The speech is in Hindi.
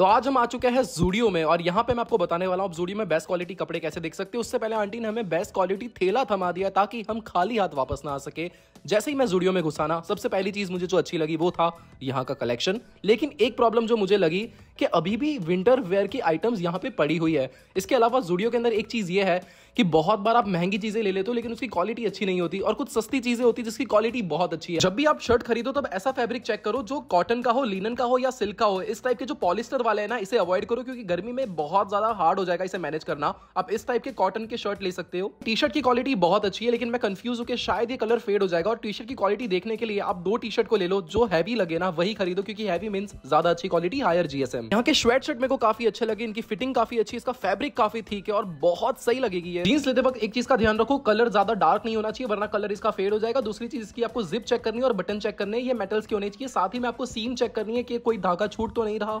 तो आज हम आ चुके हैं जूडियो में और यहाँ पे मैं आपको बताने वाला हूँ जूडियो में बेस्ट क्वालिटी कपड़े कैसे देख सकते हैं उससे पहले आंटी ने हमें बेस्ट क्वालिटी थैला थमा दिया ताकि हम खाली हाथ वापस ना आ सके जैसे ही मैं जूडियो में घुसा ना सबसे पहली चीज मुझे जो अच्छी लगी वो था यहाँ का कलेक्शन लेकिन एक प्रॉब्लम जो मुझे लगी कि अभी भी विंटर वेयर की आइटम्स यहाँ पे पड़ी हुई है इसके अलावा जूडियो के अंदर एक चीज़ ये है कि बहुत बार आप महंगी चीज़ें ले लेते हो लेकिन उसकी क्वालिटी अच्छी नहीं होती और कुछ सस्ती चीज़ें होती जिसकी क्वालिटी बहुत अच्छी है जब भी आप शर्ट खरीदो तब ऐसा फैब्रिक चेक करो जो कॉटन का हो लिनन का हो या सिल्क का हो इस टाइप के जो पॉलिस्टर वाले हैं ना इसे अवॉइड करो क्योंकि गर्मी में बहुत ज़्यादा हार्ड हो जाएगा इसे मैनेज करना आप इस टाइप के कॉटन के शर्ट ले सकते हो टी शर्ट की क्वालिटी बहुत अच्छी है लेकिन मैं कंफ्यूज हूँ कि शायद ये कलर फेड हो जाएगा और टी शर्ट की क्वालिटी देखने के लिए आप दो टी शर्ट को ले लो जो हैवी लगे ना वही खरीदो क्योंकि हैवी मीन ज्यादा अच्छी क्वालिटी हायर जीएसएम यहाँ के श्वेट शर्ट मेरे को काफी अच्छे लगे इनकी फिटिंग काफी अच्छी इसका फैब्रिक काफी ठीक है और बहुत सही लगेगी ये जींस लेते वक्त एक चीज का ध्यान रखो कलर ज्यादा डार्क नहीं होना चाहिए वरना कलर इसका फेड हो जाएगा दूसरी चीज इसकी आपको जिप चेक करनी है और बटन चेक करने ये मेटल्स की होनी चाहिए साथ ही में आपको सीम चेक करनी है कि कोई धागा छूट तो नहीं रहा